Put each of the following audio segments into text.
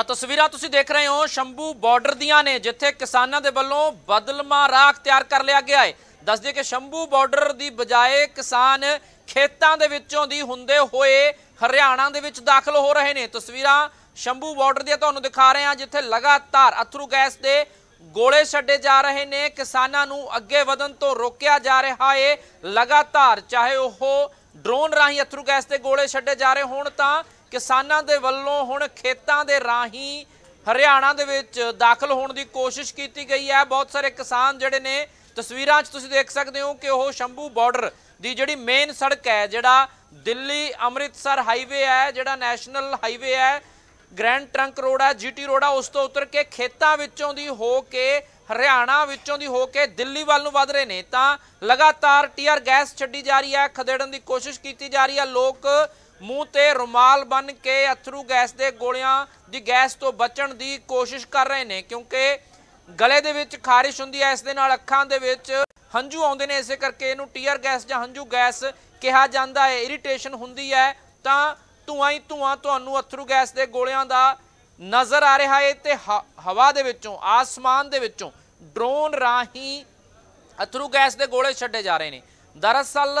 ਤਾਂ ਤਸਵੀਰਾਂ ਤੁਸੀਂ ਦੇਖ ਰਹੇ ਹੋ ਸ਼ੰਭੂ ਬਾਰਡਰ ਦੀਆਂ ਨੇ ਜਿੱਥੇ ਕਿਸਾਨਾਂ ਦੇ ਵੱਲੋਂ ਬਦਲਮਾ ਰਾਖ ਤਿਆਰ ਕਰ ਲਿਆ ਗਿਆ ਹੈ ਦੱਸਦੇ ਕਿ ਸ਼ੰਭੂ ਬਾਰਡਰ ਦੀ ਬਜਾਏ ਕਿਸਾਨ ਖੇਤਾਂ ਦੇ ਵਿੱਚੋਂ ਦੀ ਹੁੰਦੇ ਹੋਏ ਹਰਿਆਣਾ ਦੇ ਵਿੱਚ ਦਾਖਲ ਹੋ ਰਹੇ ਨੇ ਤਸਵੀਰਾਂ ਸ਼ੰਭੂ ਬਾਰਡਰ ਦੀਆਂ ਤੁਹਾਨੂੰ ਦਿਖਾ ਰਹੇ ਹਾਂ ਜਿੱਥੇ ਲਗਾਤਾਰ ਅਥਰੂ ਗੈਸ ਦੇ ਗੋਲੇ ਛੱਡੇ ਜਾ ਰਹੇ ਨੇ ਕਿਸਾਨਾਂ ਨੂੰ ਅੱਗੇ ਵਧਣ ਤੋਂ ਰੋਕਿਆ ਜਾ ਰਿਹਾ ਹੈ ਲਗਾਤਾਰ ਚਾਹੇ ਉਹ ਡਰੋਨ ਰਾਹੀਂ ਅਥਰੂ ਗੈਸ ਦੇ ਗੋਲੇ ਛੱਡੇ ਜਾ ਰਹੇ ਹੋਣ ਤਾਂ ਕਿਸਾਨਾਂ ਦੇ ਵੱਲੋਂ ਹੁਣ ਖੇਤਾਂ ਦੇ ਰਾਹੀਂ ਹਰਿਆਣਾ ਦੇ ਵਿੱਚ ਦਾਖਲ ਹੋਣ ਦੀ ਕੋਸ਼ਿਸ਼ ਕੀਤੀ ਗਈ ਹੈ ਬਹੁਤ ਸਾਰੇ ਕਿਸਾਨ ਜਿਹੜੇ ਨੇ ਤਸਵੀਰਾਂ 'ਚ ਤੁਸੀਂ ਦੇਖ ਸਕਦੇ ਹੋ ਕਿ ਉਹ ਸ਼ੰਭੂ ਬਾਰਡਰ ਦੀ ਜਿਹੜੀ ਮੇਨ ਸੜਕ ਹੈ ਜਿਹੜਾ ਦਿੱਲੀ ਅੰਮ੍ਰਿਤਸਰ ਹਾਈਵੇ ਹੈ ਜਿਹੜਾ ਨੈਸ਼ਨਲ ਹਾਈਵੇ ਹੈ ਗ੍ਰੈਂਡ ਟਰੰਕ ਰੋਡ ਹੈ ਜੀਟੀ ਰੋਡ ਹੈ ਉਸ ਤੋਂ ਉਤਰ ਕੇ ਖੇਤਾਂ ਵਿੱਚੋਂ ਦੀ ਹੋ ਕੇ ਹਰਿਆਣਾ ਵਿੱਚੋਂ ਦੀ ਹੋ ਕੇ ਦਿੱਲੀ ਵੱਲ ਨੂੰ ਵਧ ਰਹੇ ਨੇ ਤਾਂ ਲਗਾਤਾਰ ਟੀਆਰ ਗੈਸ ਛੱਡੀ ਜਾ ਰਹੀ ਹੈ ਖਦੇੜਨ ਦੀ ਕੋਸ਼ਿਸ਼ ਕੀਤੀ ਜਾ ਰਹੀ ਹੈ ਲੋਕ ਮੂੰਹ ਤੇ ਰੁਮਾਲ ਬੰਨ ਕੇ ਅਥਰੂ ਗੈਸ ਦੇ ਗੋਲਿਆਂ ਦੀ ਗੈਸ ਤੋਂ ਬਚਣ ਦੀ ਕੋਸ਼ਿਸ਼ ਕਰ ਰਹੇ ਨੇ ਕਿਉਂਕਿ ਗਲੇ ਦੇ ਵਿੱਚ ਖਾਰਿਸ਼ ਹੁੰਦੀ ਹੈ ਇਸ ਦੇ ਨਾਲ ਅੱਖਾਂ ਦੇ ਵਿੱਚ ਹੰਝੂ ਆਉਂਦੇ ਨੇ ਇਸੇ ਕਰਕੇ ਇਹਨੂੰ ਟੀਅਰ ਗੈਸ ਜਾਂ ਹੰਝੂ ਗੈਸ ਕਿਹਾ ਜਾਂਦਾ ਹੈ ਇਰੀਟੇਸ਼ਨ ਹੁੰਦੀ ਹੈ ਤਾਂ ਧੂਆਂ ਹੀ ਧੂਆਂ ਤੁਹਾਨੂੰ ਅਥਰੂ ਗੈਸ ਦੇ ਗੋਲਿਆਂ ਦਾ ਨਜ਼ਰ ਆ ਰਿਹਾ ਹੈ ਤੇ ਹਵਾ ਦੇ ਵਿੱਚੋਂ ਆਸਮਾਨ ਦੇ ਵਿੱਚੋਂ ਡਰੋਨ ਰਾਹੀਂ ਅਥਰੂ ਗੈਸ ਦੇ ਗੋਲੇ ਛੱਡੇ ਜਾ ਰਹੇ ਨੇ ਦਰਅਸਲ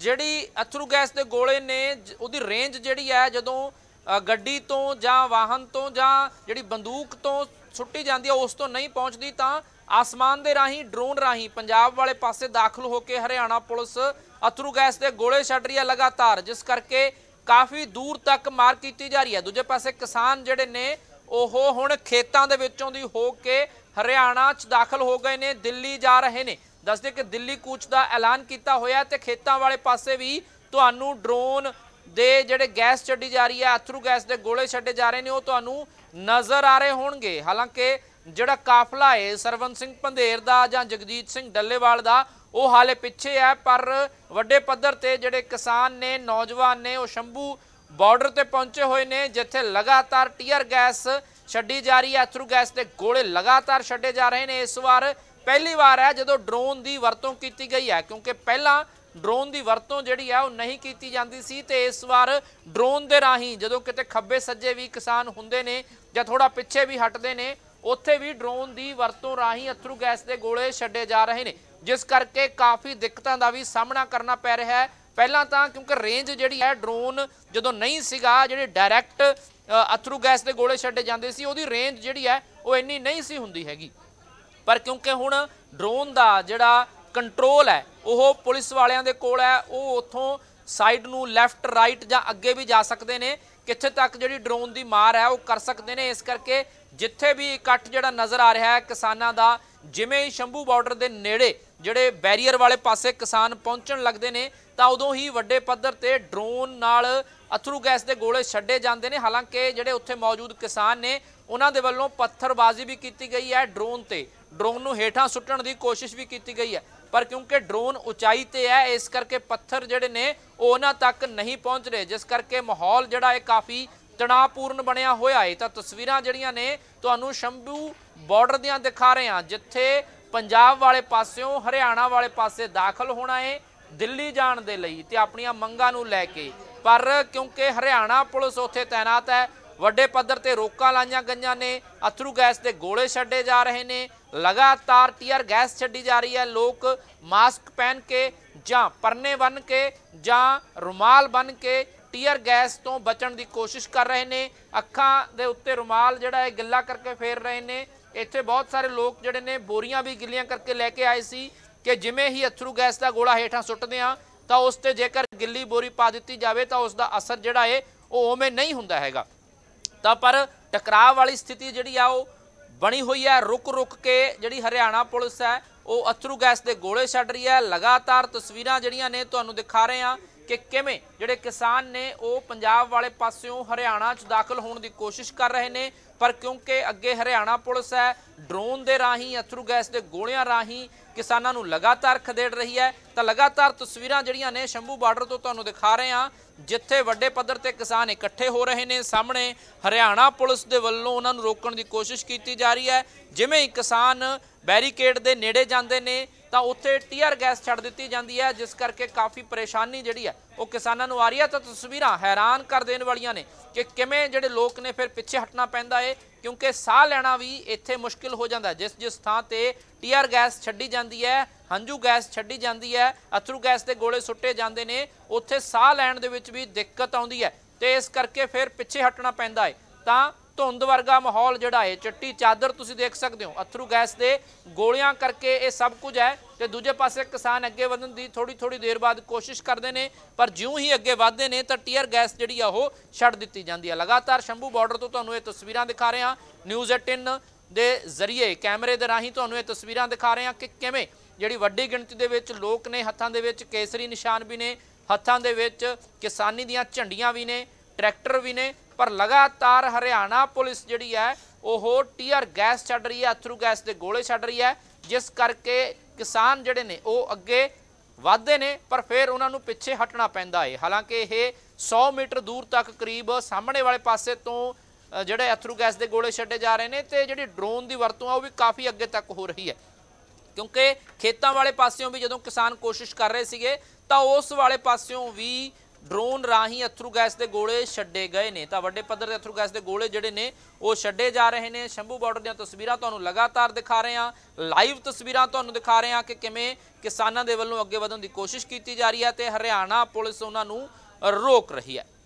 ਜਿਹੜੀ ਅਥਰੂ ਗੈਸ ਦੇ ਗੋਲੇ ਨੇ ਉਹਦੀ ਰੇਂਜ ਜਿਹੜੀ ਹੈ ਜਦੋਂ ਗੱਡੀ ਤੋਂ ਜਾਂ ਵਾਹਨ ਤੋਂ ਜਾਂ ਜਿਹੜੀ ਬੰਦੂਕ ਤੋਂ ਛੁੱਟੀ ਜਾਂਦੀ ਹੈ ਉਸ ਤੋਂ ਨਹੀਂ ਪਹੁੰਚਦੀ ਤਾਂ ਆਸਮਾਨ ਦੇ ਰਾਹੀਂ ਡਰੋਨ ਰਾਹੀਂ ਪੰਜਾਬ ਵਾਲੇ ਪਾਸੇ ਦਾਖਲ ਹੋ ਕੇ ਹਰਿਆਣਾ ਪੁਲਿਸ ਅਥਰੂ ਗੈਸ ਦੇ ਗੋਲੇ ਛੱਡ ਰਹੀ ਹੈ ਲਗਾਤਾਰ ਜਿਸ ਕਰਕੇ ਕਾਫੀ ਦੂਰ ਤੱਕ ਮਾਰ ਕੀਤੀ ਜਾ ਰਹੀ ਹੈ ਦੂਜੇ ਪਾਸੇ ਕਿਸਾਨ ਜਿਹੜੇ ਨੇ ਉਹ ਹੁਣ ਖੇਤਾਂ ਦੇ ਵਿੱਚੋਂ ਦੀ ਹੋ ਕੇ ਹਰਿਆਣਾ 'ਚ ਦਾਖਲ ਹੋ ਗਏ ਨੇ ਦਿੱਲੀ ਜਾ ਰਹੇ ਨੇ ਦੱਸਦੇ ਕਿ ਦਿੱਲੀ ਕੂਚ ਦਾ ਐਲਾਨ ਕੀਤਾ ਹੋਇਆ ਤੇ ਖੇਤਾਂ ਵਾਲੇ ਪਾਸੇ ਵੀ ਤੁਹਾਨੂੰ ਡਰੋਨ ਦੇ ਜਿਹੜੇ ਗੈਸ ਛੱਡੀ ਜਾ ਰਹੀ ਹੈ ਅਥਰੂ ਗੈਸ ਦੇ ਗੋਲੇ ਛੱਡੇ ਜਾ ਰਹੇ ਨੇ ਉਹ ਤੁਹਾਨੂੰ ਨਜ਼ਰ ਆ ਰਹੇ ਹੋਣਗੇ ਹਾਲਾਂਕਿ ਜਿਹੜਾ ਕਾਫਲਾ ਹੈ ਸਰਵਨ ਸਿੰਘ ਪੰਧੇਰ ਦਾ ਜਾਂ ਜਗਜੀਤ ਸਿੰਘ ਡੱਲੇਵਾਲ ਦਾ ਉਹ ਹਾਲੇ ਪਿੱਛੇ ਹੈ ਪਰ ਵੱਡੇ ਪੱਧਰ ਤੇ ਜਿਹੜੇ ਕਿਸਾਨ ਨੇ ਨੌਜਵਾਨ ਨੇ ਉਹ ਸ਼ੰਭੂ ਬਾਰਡਰ ਤੇ ਪਹੁੰਚੇ ਹੋਏ ਨੇ ਜਿੱਥੇ ਲਗਾਤਾਰ ਟੀਅਰ ਗੈਸ ਛੱਡੀ ਜਾ ਰਹੀ ਹੈ ਅਥਰੂ ਗੈਸ ਦੇ ਗੋਲੇ ਲਗਾਤਾਰ ਛੱਡੇ ਜਾ ਰਹੇ ਨੇ ਇਸ ਵਾਰ ਪਹਿਲੀ ਵਾਰ ਹੈ ਜਦੋਂ ਡਰੋਨ ਦੀ ਵਰਤੋਂ ਕੀਤੀ ਗਈ ਹੈ ਕਿਉਂਕਿ ਪਹਿਲਾਂ ਡਰੋਨ ਦੀ ਵਰਤੋਂ ਜਿਹੜੀ ਹੈ ਉਹ ਨਹੀਂ ਕੀਤੀ ਜਾਂਦੀ ਸੀ ਤੇ ਇਸ ਵਾਰ ਡਰੋਨ ਦੇ ਰਾਹੀਂ ਜਦੋਂ ਕਿਤੇ ਖੱਬੇ ਸੱਜੇ ਵੀ ਕਿਸਾਨ ਹੁੰਦੇ ਨੇ ਜਾਂ ਥੋੜਾ ਪਿੱਛੇ ਵੀ ਹਟਦੇ ਨੇ ਉੱਥੇ ਵੀ ਡਰੋਨ ਦੀ ਵਰਤੋਂ ਰਾਹੀਂ ਅਥਰੂ ਗੈਸ ਦੇ ਗੋਲੇ ਛੱਡੇ ਜਾ ਰਹੇ ਨੇ ਜਿਸ ਕਰਕੇ ਕਾਫੀ ਦਿੱਕਤਾਂ ਦਾ ਵੀ ਸਾਹਮਣਾ ਕਰਨਾ ਪੈ ਰਿਹਾ ਹੈ ਪਹਿਲਾਂ ਤਾਂ ਕਿਉਂਕਿ ਰੇਂਜ ਜਿਹੜੀ ਹੈ ਡਰੋਨ ਜਦੋਂ ਨਹੀਂ ਸੀਗਾ ਜਿਹੜੇ ਡਾਇਰੈਕਟ ਅਥਰੂ ਗੈਸ ਦੇ ਗੋਲੇ ਛੱਡੇ ਜਾਂਦੇ ਸੀ ਉਹਦੀ ਰੇਂਜ ਜਿਹੜੀ ਹੈ ਉਹ ਇੰਨੀ ਨਹੀਂ ਸੀ ਹੁੰਦੀ ਹੈਗੀ ਪਰ ਕਿਉਂਕਿ ਹੁਣ ਡਰੋਨ ਦਾ ਜਿਹੜਾ ਕੰਟਰੋਲ ਹੈ ਉਹ ਪੁਲਿਸ ਵਾਲਿਆਂ ਦੇ ਕੋਲ ਹੈ ਉਹ ਉਥੋਂ ਸਾਈਡ ਨੂੰ ਲੈਫਟ ਰਾਈਟ ਜਾਂ ਅੱਗੇ ਵੀ ਜਾ ਸਕਦੇ ਨੇ ਕਿੱਥੇ ਤੱਕ ਜਿਹੜੀ ਡਰੋਨ ਦੀ ਮਾਰ ਹੈ ਉਹ ਕਰ ਸਕਦੇ ਨੇ ਇਸ ਕਰਕੇ ਜਿੱਥੇ ਵੀ ਇਕੱਠ ਜਿਹੜਾ ਨਜ਼ਰ ਆ ਰਿਹਾ ਹੈ ਕਿਸਾਨਾਂ ਦਾ ਜਿਵੇਂ ਹੀ ਸ਼ੰਭੂ ਬਾਰਡਰ ਦੇ ਨੇੜੇ ਜਿਹੜੇ ਬੈਰੀਅਰ ਵਾਲੇ ਪਾਸੇ ਕਿਸਾਨ ਪਹੁੰਚਣ ਲੱਗਦੇ ਨੇ ਤਾਂ ਉਦੋਂ ਹੀ ਵੱਡੇ ਪੱਧਰ ਤੇ ਡਰੋਨ ਨਾਲ ਅਥਰੂ ਗੈਸ ਦੇ ਗੋਲੇ ਛੱਡੇ ਜਾਂਦੇ ਨੇ ਹਾਲਾਂਕਿ ਜਿਹੜੇ ਉੱਥੇ ਮੌਜੂਦ ਕਿਸਾਨ ਨੇ ਉਹਨਾਂ ਦੇ ਵੱਲੋਂ ਪੱਥਰਬਾਜ਼ੀ ਵੀ ਕੀਤੀ ਗਈ ਹੈ ਡਰੋਨ ਤੇ ਡਰੋਨ ਨੂੰ ਹੇਠਾਂ ਸੁੱਟਣ ਦੀ ਕੋਸ਼ਿਸ਼ ਵੀ ਕੀਤੀ ਗਈ ਹੈ ਪਰ ਕਿਉਂਕਿ ਡਰੋਨ ਉਚਾਈ ਤੇ ਹੈ ਇਸ ਕਰਕੇ ਪੱਥਰ ਜਿਹੜੇ ਨੇ ਉਹ ਉਹਨਾਂ ਤੱਕ ਨਹੀਂ ਪਹੁੰਚ ਰਹੇ ਜਿਸ ਕਰਕੇ ਮਾਹੌਲ ਜਿਹੜਾ ਹੈ ਕਾਫੀ ਤਣਾਪੂਰਨ ਬਣਿਆ ਹੋਇਆ ਹੈ ਤਾਂ ਤਸਵੀਰਾਂ ਜਿਹੜੀਆਂ ਨੇ ਤੁਹਾਨੂੰ ਸ਼ੰਭੂ ਬਾਰਡਰ ਦੀਆਂ ਦਿਖਾ ਰਹੇ ਹਾਂ ਜਿੱਥੇ ਪੰਜਾਬ ਵਾਲੇ ਪਾਸਿਓਂ ਹਰਿਆਣਾ ਵਾਲੇ ਪਾਸੇ ਦਾਖਲ ਹੋਣਾ ਹੈ ਦਿੱਲੀ ਜਾਣ ਦੇ ਲਈ ਤੇ ਆਪਣੀਆਂ ਮੰਗਾਂ ਨੂੰ ਲੈ ਕੇ ਪਰ ਕਿਉਂਕਿ ਹਰਿਆਣਾ ਪੁਲਿਸ ਉੱਥੇ ਤਾਇਨਾਤ ਹੈ ਵੱਡੇ ਪੱਧਰ ਤੇ ਰੋਕਾਂ ਲਾਈਆਂ ਗਈਆਂ ਨੇ ਅਥਰੂ ਗੈਸ ਦੇ ਗੋਲੇ ਛੱਡੇ ਜਾ ਰਹੇ ਨੇ ਲਗਾਤਾਰ ਟੀਅਰ ਗੈਸ ਛੱਡੀ ਜਾ ਰਹੀ ਹੈ ਲੋਕ ਮਾਸਕ ਪਹਿਨ ਕੇ ਜਾਂ ਪਰਨੇ ਬਨ ਕੇ ਜਾਂ ਰੁਮਾਲ ਬਨ ਕੇ ਟੀਅਰ ਗੈਸ ਤੋਂ ਬਚਣ ਦੀ ਕੋਸ਼ਿਸ਼ ਕਰ ਰਹੇ ਨੇ ਅੱਖਾਂ ਦੇ ਉੱਤੇ ਰੁਮਾਲ ਜਿਹੜਾ ਹੈ ਗਿੱਲਾ ਕਰਕੇ ਫੇਰ ਰਹੇ ਨੇ ਇੱਥੇ ਬਹੁਤ ਸਾਰੇ ਲੋਕ ਜਿਹੜੇ ਨੇ ਬੋਰੀਆਂ ਵੀ ਗਿੱਲੀਆਂ ਕਰਕੇ ਲੈ ਕੇ ਆਏ ਸੀ ਕਿ ਜਿਵੇਂ ਹੀ ਅਥਰੂ ਗੈਸ ਦਾ ਗੋਲਾ ਹੇਠਾਂ ਸੁੱਟਦੇ ਆ ਤਾਂ ਉਸ ਤੇ ਜੇਕਰ ਗਿੱਲੀ ਬੋਰੀ ਪਾ ਦਿੱਤੀ ਜਾਵੇ ਤਾਂ ਉਸ ਦਾ ਅਸਰ ਜਿਹੜਾ ਹੈ ਉਹ ਉਵੇਂ ਨਹੀਂ ਹੁੰਦਾ ਹੈਗਾ ਤਾਂ ਪਰ ਟਕਰਾਅ ਵਾਲੀ ਸਥਿਤੀ ਜਿਹੜੀ ਆ ਉਹ ਬਣੀ ਹੋਈ ਹੈ ਰੁਕ ਰੁਕ ਕੇ ਜਿਹੜੀ ਹਰਿਆਣਾ ਪੁਲਿਸ ਹੈ ਉਹ ਅਥਰੂ ਗੈਸ ਦੇ ਗੋਲੇ ਛੱਡ ਰਹੀ ਹੈ ਲਗਾਤਾਰ ਤਸਵੀਰਾਂ ਜਿਹੜੀਆਂ ਨੇ ਤੁਹਾਨੂੰ ਦਿਖਾ ਰਹੇ ਹਾਂ ਕਿ ਕਿਵੇਂ ਜਿਹੜੇ ਕਿਸਾਨ ਨੇ ਉਹ ਪੰਜਾਬ ਵਾਲੇ ਪਾਸਿਓਂ ਹਰਿਆਣਾ 'ਚ ਦਾਖਲ ਹੋਣ ਦੀ ਕੋਸ਼ਿਸ਼ ਕਰ ਰਹੇ ਨੇ ਪਰ ਕਿਉਂਕਿ ਅੱਗੇ ਹਰਿਆਣਾ ਪੁਲਿਸ ਹੈ ਡਰੋਨ ਦੇ ਰਾਹੀਂ ਅਥਰੂ ਗੈਸ ਦੇ ਗੋਲਿਆਂ ਰਾਹੀਂ ਕਿਸਾਨਾਂ ਨੂੰ ਲਗਾਤਾਰ ਖਦੇੜ ਰਹੀ ਹੈ ਤਾਂ ਲਗਾਤਾਰ ਤਸਵੀਰਾਂ ਜਿਹੜੀਆਂ ਨੇ ਸ਼ੰਭੂ ਬਾਰਡਰ ਤੋਂ ਤੁਹਾਨੂੰ ਦਿਖਾ ਰਹੇ ਹਾਂ ਜਿੱਥੇ ਵੱਡੇ ਪੱਧਰ ਤੇ ਕਿਸਾਨ ਇਕੱਠੇ ਹੋ ਰਹੇ ਨੇ ਸਾਹਮਣੇ ਹਰਿਆਣਾ ਪੁਲਿਸ ਦੇ ਵੱਲੋਂ ਉਹਨਾਂ ਨੂੰ ਰੋਕਣ ਦੀ ਕੋਸ਼ਿਸ਼ ਕੀਤੀ ਜਾ ਰਹੀ ਹੈ ਜਿਵੇਂ ਹੀ ਕਿਸਾਨ ਬੈਰੀਕੇਡ ਦੇ ਨੇੜੇ ਜਾਂਦੇ ਨੇ ਤਾਂ ਉੱਥੇ ਟੀਅਰ ਗੈਸ ਛੱਡ ਦਿੱਤੀ ਜਾਂਦੀ ਹੈ ਜਿਸ ਕਰਕੇ ਕਾਫੀ ਪਰੇਸ਼ਾਨੀ ਜਿਹੜੀ ਹੈ ਉਹ ਕਿਸਾਨਾਂ ਨੂੰ ਆ ਰਹੀ ਹੈ ਤਾਂ ਤਸਵੀਰਾਂ ਹੈਰਾਨ ਕਰ ਦੇਣ ਵਾਲੀਆਂ ਨੇ ਕਿ ਕਿਵੇਂ ਜਿਹੜੇ ਲੋਕ ਨੇ ਫਿਰ ਪਿੱਛੇ ਹਟਣਾ ਪੈਂਦਾ ਏ ਕਿਉਂਕਿ ਸਾਹ ਲੈਣਾ ਵੀ ਇੱਥੇ ਮੁਸ਼ਕਿਲ ਹੋ ਜਾਂਦਾ ਜਿਸ ਜਿਸ ਥਾਂ ਤੇ ਟੀਆਰ ਗੈਸ ਛੱਡੀ ਜਾਂਦੀ ਹੈ ਹੰਝੂ ਗੈਸ ਛੱਡੀ ਜਾਂਦੀ ਹੈ ਅਥਰੂ ਗੈਸ ਦੇ ਗੋਲੇ ਸੁੱਟੇ ਜਾਂਦੇ ਨੇ ਉੱਥੇ ਸਾਹ ਲੈਣ ਦੇ ਵਿੱਚ ਵੀ ਦਿੱਕਤ ਆਉਂਦੀ ਹੈ ਤੇ ਇਸ ਕਰਕੇ ਫਿਰ ਪਿੱਛੇ ਹਟਣਾ ਪੈਂਦਾ ਹੈ ਤਾਂ ਧੁੰਦ ਵਰਗਾ ਮਾਹੌਲ ਜਿਹੜਾ ਹੈ ਚਿੱਟੀ ਚਾਦਰ ਤੁਸੀਂ ਦੇਖ ਸਕਦੇ ਹੋ ਅਥਰੂ ਗੈਸ ਦੇ ਗੋਲੀਆਂ ਕਰਕੇ ਇਹ ਸਭ ਕੁਝ ਹੈ ਤੇ ਦੂਜੇ ਪਾਸੇ ਕਿਸਾਨ ਅੱਗੇ ਵਧਣ ਦੀ ਥੋੜੀ ਥੋੜੀ ਦੇਰ ਬਾਅਦ ਕੋਸ਼ਿਸ਼ ਕਰਦੇ ਨੇ ਪਰ ਜਿਉਂ ਹੀ ਅੱਗੇ ਵਧਦੇ ਨੇ ਤਾਂ ਟੀਅਰ ਗੈਸ ਜਿਹੜੀ ਆ ਉਹ ਛੱਡ ਦਿੱਤੀ ਜਾਂਦੀ ਹੈ ਲਗਾਤਾਰ ਸ਼ੰਭੂ ਬਾਰਡਰ ਤੋਂ ਤੁਹਾਨੂੰ ਇਹ ਤਸਵੀਰਾਂ ਦਿਖਾ ਰਹੇ ਹਾਂ ਨਿਊਜ਼ 18 ਦੇ ਜ਼ਰੀਏ ਕੈਮਰੇ ਦੇ ਰਾਹੀਂ ਤੁਹਾਨੂੰ ਇਹ ਤਸਵੀਰਾਂ ਦਿਖਾ ਰਹੇ ਹਾਂ ਕਿ ਕਿਵੇਂ ਜਿਹੜੀ ਵੱਡੀ ਗਿਣਤੀ ਦੇ ਵਿੱਚ ਲੋਕ ਨੇ ਹੱਥਾਂ ਦੇ ਵਿੱਚ ਕੇਸਰੀ ਨਿਸ਼ਾਨ ਵੀ ਨੇ ਹੱਥਾਂ ਦੇ ਵਿੱਚ ਕਿਸਾਨੀ ਦੀਆਂ ਝੰਡੀਆਂ ਵੀ ਨੇ ਟਰੈਕਟਰ ਵੀ ਨੇ ਪਰ ਲਗਾਤਾਰ ਹਰਿਆਣਾ ਪੁਲਿਸ ਜਿਹੜੀ ਹੈ ਉਹ ਟੀਆਰ ਗੈਸ ਛੱਡ ਰਹੀ ਹੈ ਅਥਰੂ ਗੈਸ ਦੇ ਗੋਲੇ ਛੱਡ ਰਹੀ ਹੈ ਜਿਸ ਕਰਕੇ ਕਿਸਾਨ ਜਿਹੜੇ ਨੇ ਉਹ ਅੱਗੇ ਵਾਧੇ ਨੇ ਪਰ ਫਿਰ ਉਹਨਾਂ ਨੂੰ ਪਿੱਛੇ ਹਟਣਾ ਪੈਂਦਾ ਹੈ ਹਾਲਾਂਕਿ ਇਹ 100 ਮੀਟਰ ਦੂਰ ਤੱਕ ਕਰੀਬ ਸਾਹਮਣੇ ਵਾਲੇ ਪਾਸੇ ਤੋਂ ਜਿਹੜੇ ਅਥਰੂ ਗੈਸ ਦੇ ਗੋਲੇ ਛੱਡੇ ਜਾ ਰਹੇ ਨੇ ਤੇ ਜਿਹੜੀ ਡਰੋਨ ਦੀ ਵਰਤੋਂ ਆ ਉਹ ਵੀ ਕਾਫੀ ਅੱਗੇ ਤੱਕ ਹੋ ਰਹੀ ਹੈ ਕਿਉਂਕਿ ਖੇਤਾਂ ਵਾਲੇ ਪਾਸਿਓਂ ਵੀ ਜਦੋਂ ਕਿਸਾਨ ਕੋਸ਼ਿਸ਼ ਕਰ ਰਹੇ ਸੀਗੇ ਤਾਂ ਉਸ ਵਾਲੇ ਪਾਸਿਓਂ ਵੀ ਡਰੋਨ ਰਾਹੀਂ ਅਥਰੂ ਗੈਸ ਦੇ ਗੋਲੇ ਛੱਡੇ ਗਏ ਨੇ ਤਾਂ ਵੱਡੇ ਪੱਧਰ ਤੇ ਅਥਰੂ ਗੈਸ ਦੇ ਗੋਲੇ ਜਿਹੜੇ ਨੇ ਉਹ ਛੱਡੇ ਜਾ ਰਹੇ ਨੇ ਸ਼ੰਭੂ ਬਾਰਡਰ ਦੀਆਂ ਤਸਵੀਰਾਂ ਤੁਹਾਨੂੰ ਲਗਾਤਾਰ ਦਿਖਾ ਰਹੇ ਹਾਂ ਲਾਈਵ ਤਸਵੀਰਾਂ ਤੁਹਾਨੂੰ ਦਿਖਾ ਰਹੇ ਹਾਂ ਕਿ ਕਿਵੇਂ ਕਿਸਾਨਾਂ ਦੇ ਵੱਲੋਂ ਅੱਗੇ ਵਧਣ ਦੀ ਕੋਸ਼ਿਸ਼ ਕੀਤੀ ਜਾ ਰਹੀ ਹੈ ਤੇ ਹਰਿਆਣਾ ਪੁਲਿਸ ਉਹਨਾਂ ਨੂੰ ਰੋਕ ਰਹੀ ਹੈ